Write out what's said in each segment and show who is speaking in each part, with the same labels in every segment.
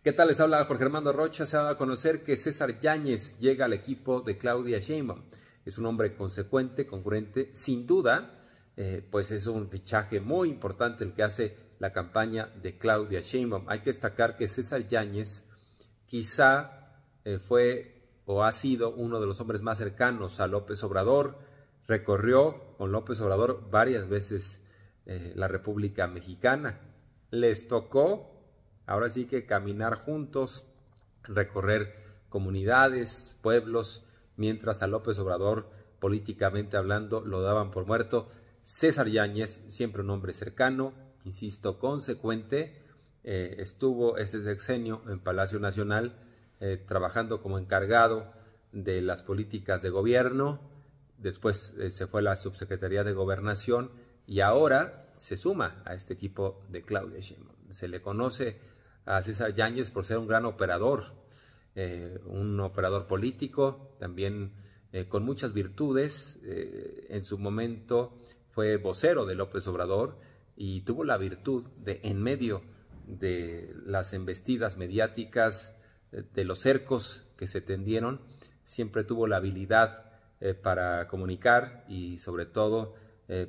Speaker 1: ¿Qué tal? Les habla Jorge Armando Rocha. Se ha dado a conocer que César Yáñez llega al equipo de Claudia Sheinbaum. Es un hombre consecuente, concurrente, sin duda. Eh, pues es un fichaje muy importante el que hace la campaña de Claudia Sheinbaum. Hay que destacar que César Yáñez quizá eh, fue o ha sido uno de los hombres más cercanos a López Obrador. Recorrió con López Obrador varias veces eh, la República Mexicana. Les tocó ahora sí que caminar juntos, recorrer comunidades, pueblos, mientras a López Obrador, políticamente hablando, lo daban por muerto. César Yáñez, siempre un hombre cercano, insisto, consecuente, eh, estuvo ese sexenio en Palacio Nacional eh, trabajando como encargado de las políticas de gobierno, después eh, se fue a la Subsecretaría de Gobernación y ahora se suma a este equipo de Claudia Sheinbaum. Se le conoce a César Yáñez por ser un gran operador, eh, un operador político, también eh, con muchas virtudes. Eh, en su momento fue vocero de López Obrador y tuvo la virtud de, en medio de las embestidas mediáticas, de los cercos que se tendieron, siempre tuvo la habilidad para comunicar y sobre todo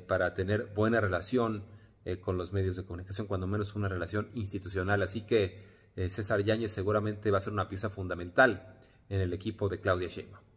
Speaker 1: para tener buena relación eh, con los medios de comunicación, cuando menos una relación institucional. Así que eh, César Yáñez seguramente va a ser una pieza fundamental en el equipo de Claudia Sheinbaum.